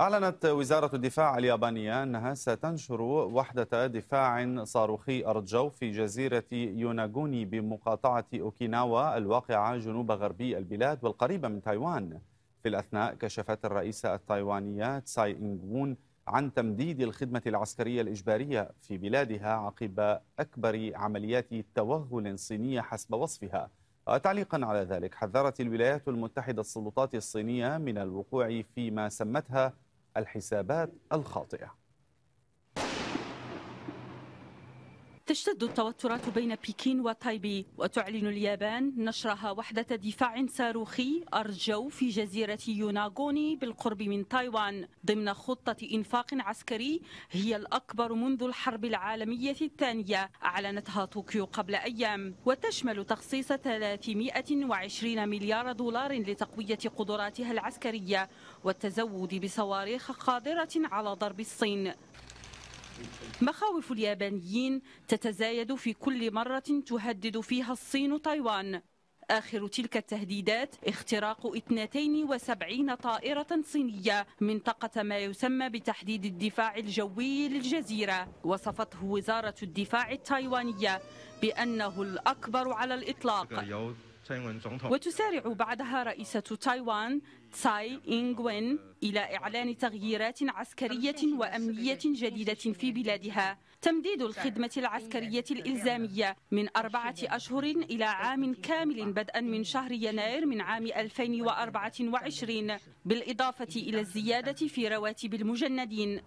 أعلنت وزارة الدفاع اليابانية أنها ستنشر وحدة دفاع صاروخي أرجو في جزيرة يوناغوني بمقاطعة أوكيناوا الواقعة جنوب غربي البلاد والقريبة من تايوان في الأثناء كشفت الرئيسة التايوانية تساي إنغون عن تمديد الخدمة العسكرية الإجبارية في بلادها عقب أكبر عمليات توغل صينية حسب وصفها وتعليقا على ذلك حذرت الولايات المتحدة السلطات الصينية من الوقوع فيما سمتها الحسابات الخاطئة تشتد التوترات بين بكين وتايبي وتعلن اليابان نشرها وحدة دفاع صاروخي أرجو في جزيرة يوناغوني بالقرب من تايوان ضمن خطة إنفاق عسكري هي الأكبر منذ الحرب العالمية الثانية أعلنتها طوكيو قبل أيام وتشمل تخصيص 320 مليار دولار لتقوية قدراتها العسكرية والتزود بصواريخ قادرة على ضرب الصين مخاوف اليابانيين تتزايد في كل مرة تهدد فيها الصين تايوان آخر تلك التهديدات اختراق 72 طائرة صينية منطقة ما يسمى بتحديد الدفاع الجوي للجزيرة وصفته وزارة الدفاع التايوانية بأنه الأكبر على الإطلاق وتسارع بعدها رئيسة تايوان تساي إنغوين إلى إعلان تغييرات عسكرية وأمنية جديدة في بلادها تمديد الخدمة العسكرية الإلزامية من أربعة أشهر إلى عام كامل بدءا من شهر يناير من عام 2024 بالإضافة إلى الزيادة في رواتب المجندين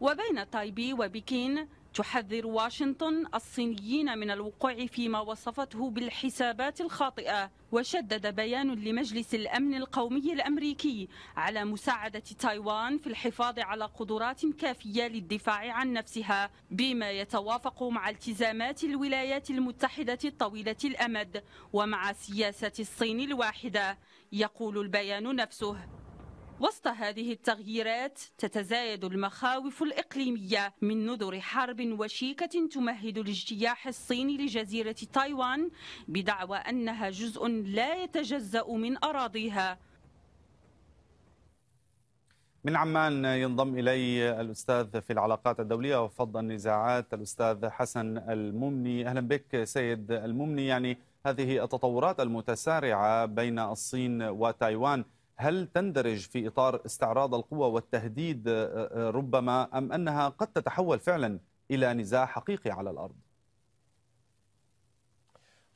وبين تايبي وبكين تحذر واشنطن الصينيين من الوقوع فيما وصفته بالحسابات الخاطئة وشدد بيان لمجلس الأمن القومي الأمريكي على مساعدة تايوان في الحفاظ على قدرات كافية للدفاع عن نفسها بما يتوافق مع التزامات الولايات المتحدة الطويلة الأمد ومع سياسة الصين الواحدة يقول البيان نفسه وسط هذه التغييرات تتزايد المخاوف الإقليمية من نذر حرب وشيكة تمهد الاجتياح الصيني لجزيرة تايوان بدعوى أنها جزء لا يتجزأ من أراضيها من عمان ينضم إلي الأستاذ في العلاقات الدولية وفض النزاعات الأستاذ حسن الممني أهلا بك سيد الممني يعني هذه التطورات المتسارعة بين الصين وتايوان هل تندرج في إطار استعراض القوى والتهديد آه، آه، ربما أم أنها قد تتحول فعلا إلى نزاع حقيقي على الأرض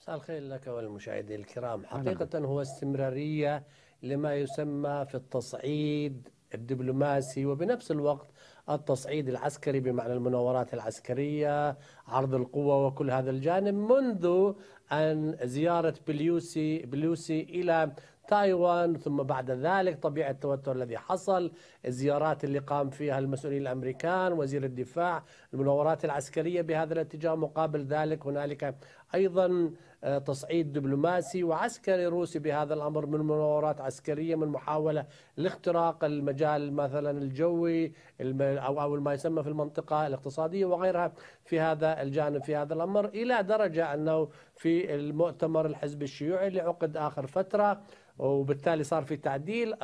مساء الخير لك والمشاهدين الكرام حقيقة هو استمرارية لما يسمى في التصعيد الدبلوماسي وبنفس الوقت التصعيد العسكري بمعنى المناورات العسكرية عرض القوة وكل هذا الجانب منذ أن زيارة بليوسي, بليوسي إلى تايوان ثم بعد ذلك طبيعة التوتر الذي حصل الزيارات اللي قام فيها المسؤولين الأمريكان وزير الدفاع المناورات العسكرية بهذا الاتجاه مقابل ذلك هنالك أيضا آه، تصعيد دبلوماسي وعسكري روسي بهذا الامر من مناورات عسكريه من محاوله لاختراق المجال مثلا الجوي او او ما يسمى في المنطقه الاقتصاديه وغيرها في هذا الجانب في هذا الامر الى درجه انه في المؤتمر الحزب الشيوعي اللي عقد اخر فتره وبالتالي صار في تعديل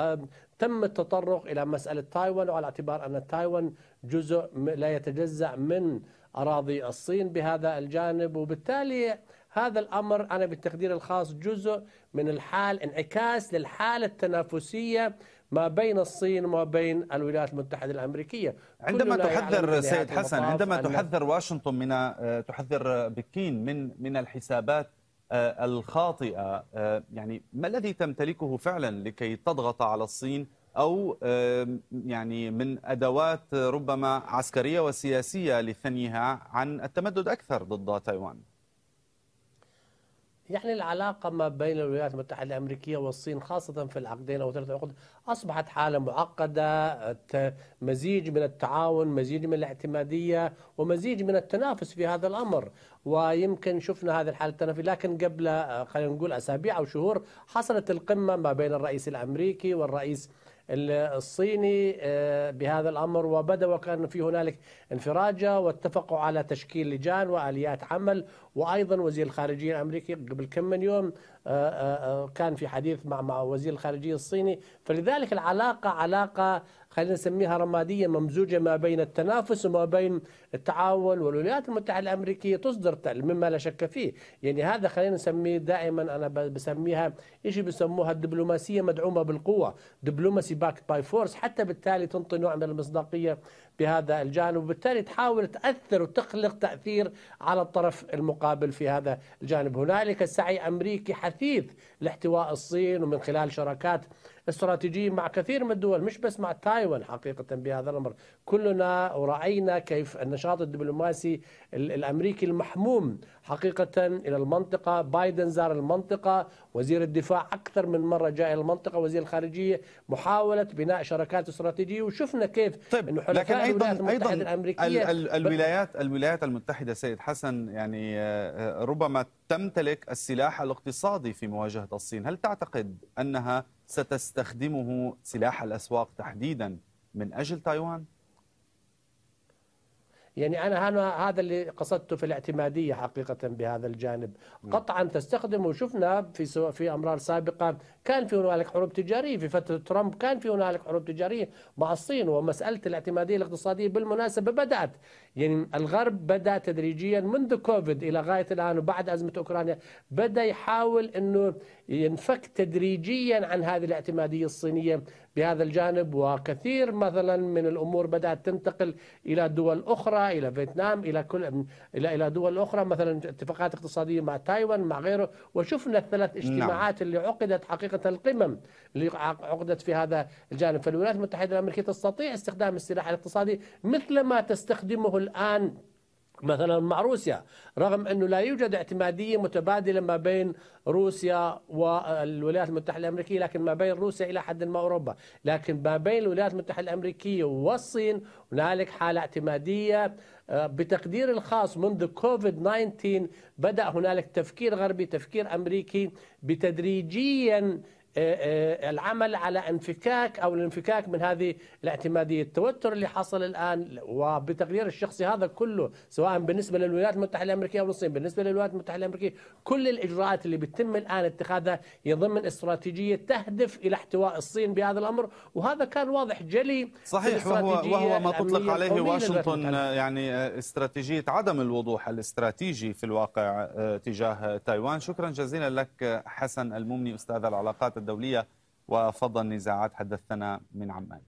تم التطرق الى مساله تايوان وعلى اعتبار ان تايوان جزء لا يتجزا من اراضي الصين بهذا الجانب وبالتالي هذا الامر انا بالتقدير الخاص جزء من الحال انعكاس للحاله التنافسيه ما بين الصين وما بين الولايات المتحده الامريكيه عندما تحذر سيد حسن عندما تحذر واشنطن من آه، تحذر بكين من من الحسابات آه، الخاطئة آه، يعني ما الذي تمتلكه فعلا لكي تضغط على الصين أو يعني من أدوات ربما عسكرية وسياسية لثنيها عن التمدد أكثر ضد تايوان يعني العلاقة ما بين الولايات المتحدة الأمريكية والصين خاصة في العقدين أو ثلاثة عقود أصبحت حالة معقدة مزيج من التعاون مزيج من الاعتمادية ومزيج من التنافس في هذا الأمر ويمكن شفنا هذه الحالة التنافي لكن قبل آه، خلينا نقول أسابيع أو شهور حصلت القمة ما بين الرئيس الأمريكي والرئيس الصيني آه، بهذا الأمر وبدأ وكان في هنالك انفراجة واتفقوا على تشكيل لجان وآليات عمل وأيضا وزير الخارجية الأمريكي قبل كم من يوم آه، آه، كان في حديث مع وزير الخارجية الصيني فلذلك العلاقة علاقة خلينا نسميها رمادية ممزوجة ما بين التنافس وما بين التعاون والولايات المتحدة الأمريكية تصدر تل مما لا شك فيه يعني هذا خلينا نسميه دائما أنا بسميها إيش بسموها الدبلوماسية مدعومة بالقوة دبلوماسي باك باي فورس حتى بالتالي تنطي نوع من المصداقية بهذا الجانب وبالتالي تحاول تأثر وتخلق تأثير على الطرف المقابل في هذا الجانب هنالك سعي أمريكي حثيث لاحتواء الصين ومن خلال شراكات استراتيجية مع كثير من الدول مش بس مع تايوان حقيقة بهذا الأمر كلنا ورأينا كيف النشاط الدبلوماسي الأمريكي المحموم حقيقة إلى المنطقة بايدن زار المنطقة وزير الدفاع أكثر من مرة جاء إلى المنطقة وزير الخارجية محاولة بناء شراكات استراتيجية وشفنا كيف طيب أنه لكن ايضا ايضا الولايات الولايات المتحده سيد حسن يعني آه، آه، ربما تمتلك السلاح الاقتصادي في مواجهه الصين، هل تعتقد انها ستستخدمه سلاح الاسواق تحديدا من اجل تايوان؟ يعني أنا, هذا اللي قصدته في الاعتمادية حقيقة بهذا الجانب نعم. قطعا تستخدم وشفنا في في أمرار سابقة كان في هنالك حروب تجارية في فترة ترامب كان في هنالك حروب تجارية مع الصين ومسألة الاعتمادية الاقتصادية بالمناسبة بدأت يعني الغرب بدا تدريجيا منذ كوفيد الى غايه الان وبعد ازمه اوكرانيا بدا يحاول انه ينفك تدريجيا عن هذه الاعتماديه الصينيه بهذا الجانب وكثير مثلا من الامور بدات تنتقل الى دول اخرى الى فيتنام الى كل الى الى دول اخرى مثلا اتفاقات اقتصاديه مع تايوان مع غيره وشفنا الثلاث نعم. اجتماعات اللي عقدت حقيقه القمم اللي عقدت في هذا الجانب فالولايات المتحده الامريكيه تستطيع استخدام السلاح الاقتصادي مثل ما تستخدمه الآن مثلا مع روسيا رغم أنه لا يوجد اعتمادية متبادلة ما بين روسيا والولايات المتحدة الأمريكية لكن ما بين روسيا إلى حد ما أوروبا لكن ما بين الولايات المتحدة الأمريكية والصين هنالك حالة اعتمادية آه، بتقدير الخاص منذ كوفيد 19 بدأ هنالك تفكير غربي تفكير أمريكي بتدريجيا آه، آه، العمل على انفكاك او الانفكاك من هذه الاعتماديه، التوتر اللي حصل الان وبتقدير الشخصي هذا كله سواء بالنسبه للولايات المتحده الامريكيه او الصين، بالنسبه للولايات المتحده الامريكيه، كل الاجراءات اللي بتتم الان اتخاذها يضمن استراتيجيه تهدف الى احتواء الصين بهذا الامر، وهذا كان واضح جلي صحيح وهو وهو ما تطلق عليه واشنطن آه، يعني استراتيجيه عدم الوضوح الاستراتيجي في الواقع تجاه تايوان، شكرا جزيلا لك حسن الممني استاذ العلاقات الدولية وفضل النزاعات حدثنا من عمان